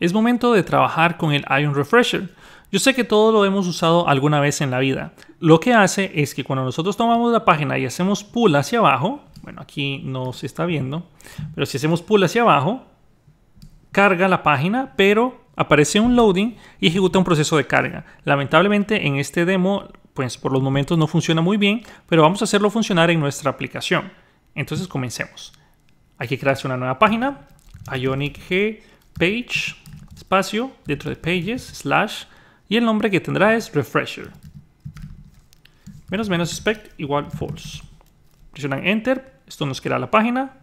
Es momento de trabajar con el Ion Refresher. Yo sé que todo lo hemos usado alguna vez en la vida. Lo que hace es que cuando nosotros tomamos la página y hacemos pull hacia abajo, bueno, aquí no se está viendo, pero si hacemos pull hacia abajo, carga la página, pero aparece un loading y ejecuta un proceso de carga. Lamentablemente en este demo, pues por los momentos no funciona muy bien, pero vamos a hacerlo funcionar en nuestra aplicación. Entonces comencemos. Aquí que una nueva página, Ionic G Page espacio dentro de pages, slash, y el nombre que tendrá es refresher. Menos menos expect, igual false. Presionan enter, esto nos queda la página.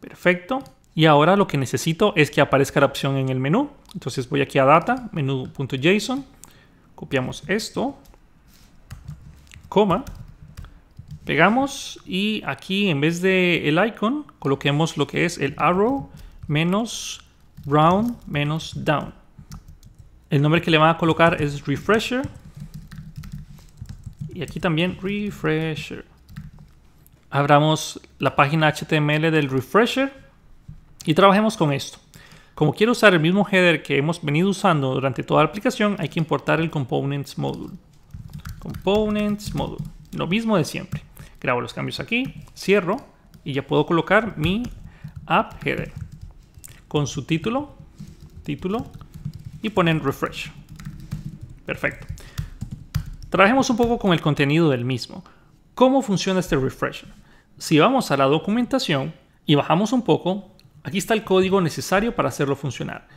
Perfecto. Y ahora lo que necesito es que aparezca la opción en el menú. Entonces voy aquí a data, menú.json, copiamos esto, coma, pegamos y aquí en vez de el icon coloquemos lo que es el arrow menos round menos down. El nombre que le van a colocar es refresher. Y aquí también refresher. Abramos la página HTML del refresher y trabajemos con esto. Como quiero usar el mismo header que hemos venido usando durante toda la aplicación, hay que importar el components module. Components module. Lo mismo de siempre. Grabo los cambios aquí, cierro y ya puedo colocar mi app header con su título, título, y ponen refresh. Perfecto. Trabajemos un poco con el contenido del mismo. ¿Cómo funciona este refresh? Si vamos a la documentación y bajamos un poco, aquí está el código necesario para hacerlo funcionar.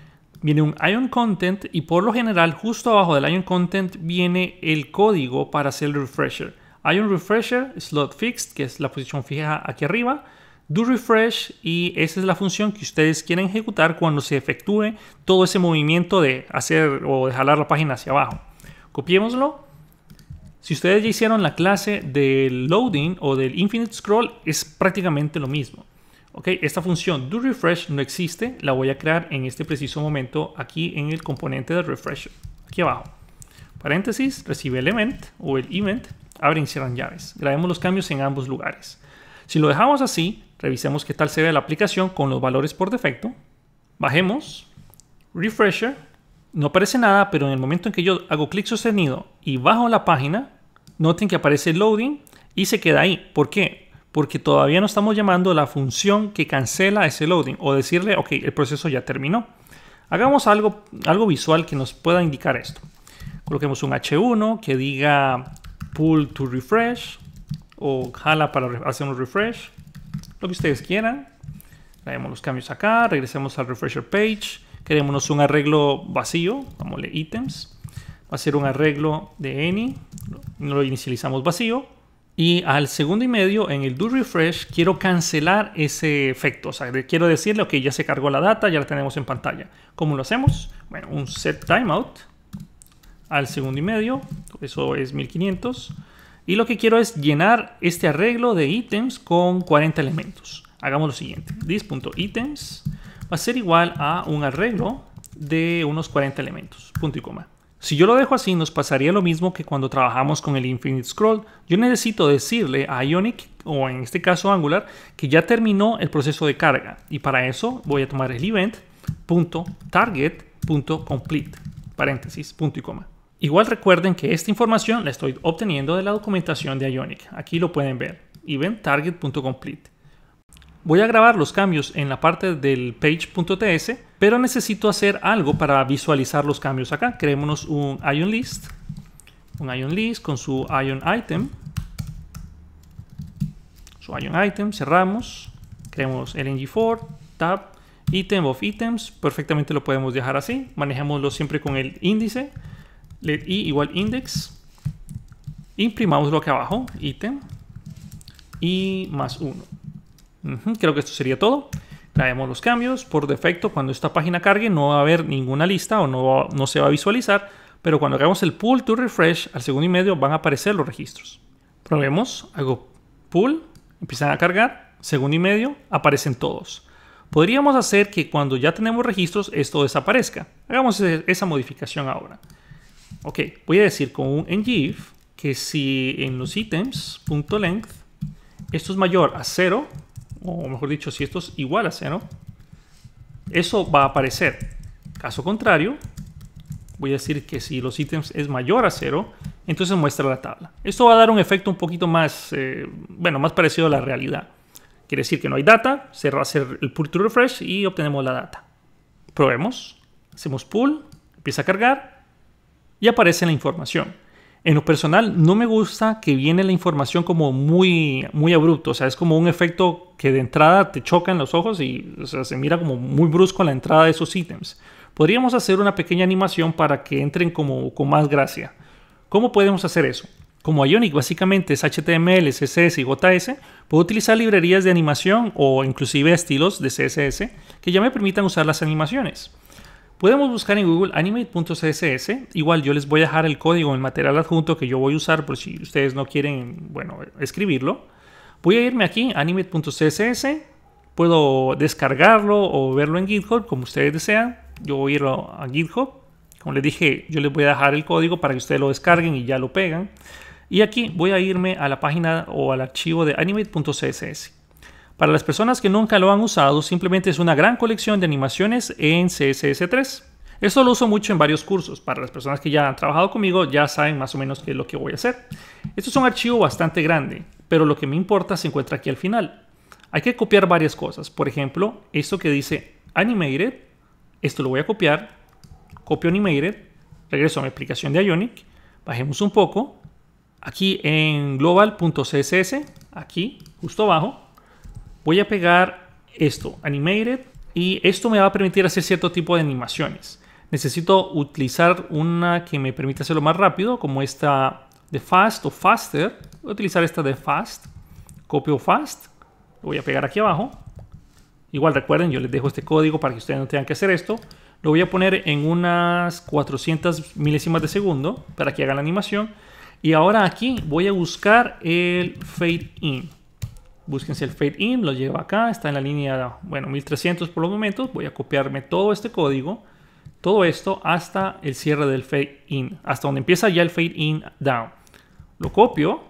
Viene un Ion Content y por lo general justo abajo del Ion Content viene el código para hacer el refresher. Ion Refresher, slot fixed, que es la posición fija aquí arriba do refresh y esa es la función que ustedes quieren ejecutar cuando se efectúe todo ese movimiento de hacer o de jalar la página hacia abajo. Copiémoslo. Si ustedes ya hicieron la clase del loading o del infinite scroll es prácticamente lo mismo. Esta función do refresh no existe, la voy a crear en este preciso momento aquí en el componente de refresh, aquí abajo. Paréntesis, recibe event o el event, abre y cierran llaves. Grabemos los cambios en ambos lugares. Si lo dejamos así, Revisemos qué tal se ve la aplicación con los valores por defecto. Bajemos. Refresher. No aparece nada, pero en el momento en que yo hago clic sostenido y bajo la página, noten que aparece loading y se queda ahí. ¿Por qué? Porque todavía no estamos llamando la función que cancela ese loading o decirle, ok, el proceso ya terminó. Hagamos algo, algo visual que nos pueda indicar esto. Coloquemos un H1 que diga pull to refresh o jala para hacer un refresh lo que ustedes quieran. Traemos los cambios acá, regresemos al refresher page. Queremos un arreglo vacío, le ítems. Va a ser un arreglo de any, lo inicializamos vacío. Y al segundo y medio, en el do refresh, quiero cancelar ese efecto. O sea, quiero decirle, que ya se cargó la data, ya la tenemos en pantalla. ¿Cómo lo hacemos? Bueno, un set timeout al segundo y medio, eso es 1500. Y lo que quiero es llenar este arreglo de ítems con 40 elementos. Hagamos lo siguiente. This.items va a ser igual a un arreglo de unos 40 elementos. Punto y coma. Si yo lo dejo así, nos pasaría lo mismo que cuando trabajamos con el Infinite Scroll. Yo necesito decirle a Ionic, o en este caso Angular, que ya terminó el proceso de carga. Y para eso voy a tomar el event.target.complete, paréntesis, punto y coma. Igual recuerden que esta información la estoy obteniendo de la documentación de Ionic. Aquí lo pueden ver. Y target.complete. Voy a grabar los cambios en la parte del page.ts, pero necesito hacer algo para visualizar los cambios acá. Creémonos un ion list, un ion list con su ion item, su ion item, cerramos, creemos ng 4 tab, item of items, perfectamente lo podemos dejar así, manejémoslo siempre con el índice let i igual index, imprimamos lo que abajo, ítem, y más uno creo que esto sería todo. Traemos los cambios. Por defecto, cuando esta página cargue no va a haber ninguna lista o no, no se va a visualizar, pero cuando hagamos el pull to refresh, al segundo y medio van a aparecer los registros. Probemos, hago pull, empiezan a cargar, segundo y medio, aparecen todos. Podríamos hacer que cuando ya tenemos registros esto desaparezca. Hagamos esa modificación ahora. Ok, voy a decir con un ngif que si en los ítems.length esto es mayor a 0, o mejor dicho, si esto es igual a 0, eso va a aparecer. Caso contrario, voy a decir que si los ítems es mayor a 0, entonces muestra la tabla. Esto va a dar un efecto un poquito más, eh, bueno, más parecido a la realidad. Quiere decir que no hay data, se va a hacer el pull to refresh y obtenemos la data. Probemos. Hacemos pull, empieza a cargar y aparece la información. En lo personal no me gusta que viene la información como muy, muy abrupto, o sea, es como un efecto que de entrada te choca en los ojos y se mira como muy brusco la entrada de esos ítems. Podríamos hacer una pequeña animación para que entren como con más gracia. ¿Cómo podemos hacer eso? Como Ionic básicamente es HTML, CSS y JS, puedo utilizar librerías de animación o inclusive estilos de CSS que ya me permitan usar las animaciones. Podemos buscar en Google animate.css. Igual yo les voy a dejar el código, el material adjunto que yo voy a usar por si ustedes no quieren, bueno, escribirlo. Voy a irme aquí, animate.css. Puedo descargarlo o verlo en GitHub como ustedes desean. Yo voy a irlo a GitHub. Como les dije, yo les voy a dejar el código para que ustedes lo descarguen y ya lo pegan. Y aquí voy a irme a la página o al archivo de animate.css. Para las personas que nunca lo han usado, simplemente es una gran colección de animaciones en CSS3. Esto lo uso mucho en varios cursos. Para las personas que ya han trabajado conmigo, ya saben más o menos qué es lo que voy a hacer. Esto es un archivo bastante grande, pero lo que me importa se encuentra aquí al final. Hay que copiar varias cosas. Por ejemplo, esto que dice Animated, esto lo voy a copiar. Copio Animated, regreso a mi aplicación de Ionic, bajemos un poco. Aquí en global.css, aquí justo abajo, voy a pegar esto, Animated, y esto me va a permitir hacer cierto tipo de animaciones. Necesito utilizar una que me permita hacerlo más rápido, como esta de Fast o Faster. Voy a utilizar esta de Fast. Copio Fast. Lo voy a pegar aquí abajo. Igual recuerden, yo les dejo este código para que ustedes no tengan que hacer esto. Lo voy a poner en unas 400 milésimas de segundo para que hagan la animación. Y ahora aquí voy a buscar el Fade In. Búsquense el fade in, lo llevo acá, está en la línea, bueno, 1300 por los momentos. Voy a copiarme todo este código, todo esto hasta el cierre del fade in, hasta donde empieza ya el fade in down. Lo copio,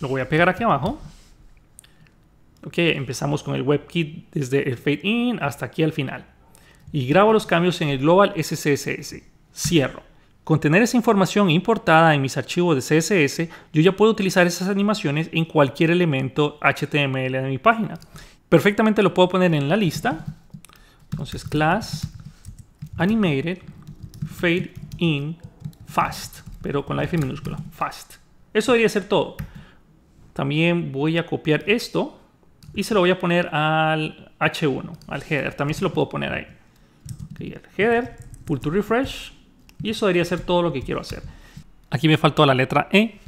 lo voy a pegar aquí abajo. Ok, empezamos con el WebKit desde el fade in hasta aquí al final. Y grabo los cambios en el global SCSS. Cierro. Con tener esa información importada en mis archivos de CSS, yo ya puedo utilizar esas animaciones en cualquier elemento HTML de mi página. Perfectamente lo puedo poner en la lista. Entonces, class animated fade in fast, pero con la F minúscula, fast. Eso debería ser todo. También voy a copiar esto y se lo voy a poner al H1, al header. También se lo puedo poner ahí. el header, pull to refresh y eso debería ser todo lo que quiero hacer. Aquí me faltó la letra E.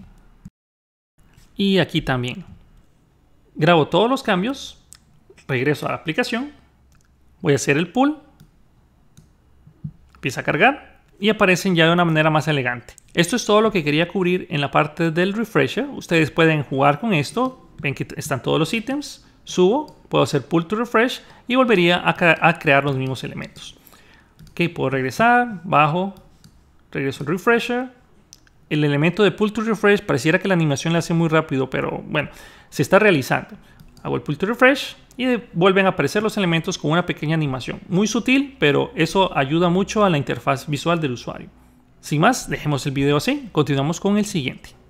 Y aquí también. Grabo todos los cambios. Regreso a la aplicación. Voy a hacer el pull. Empieza a cargar. Y aparecen ya de una manera más elegante. Esto es todo lo que quería cubrir en la parte del refresher. Ustedes pueden jugar con esto. Ven que están todos los ítems. Subo. Puedo hacer pull to refresh. Y volvería a, a crear los mismos elementos. Ok, puedo regresar. Bajo regreso al refresher. El elemento de pull to refresh pareciera que la animación la hace muy rápido, pero bueno, se está realizando. Hago el pull to refresh y vuelven a aparecer los elementos con una pequeña animación. Muy sutil, pero eso ayuda mucho a la interfaz visual del usuario. Sin más, dejemos el video así, continuamos con el siguiente.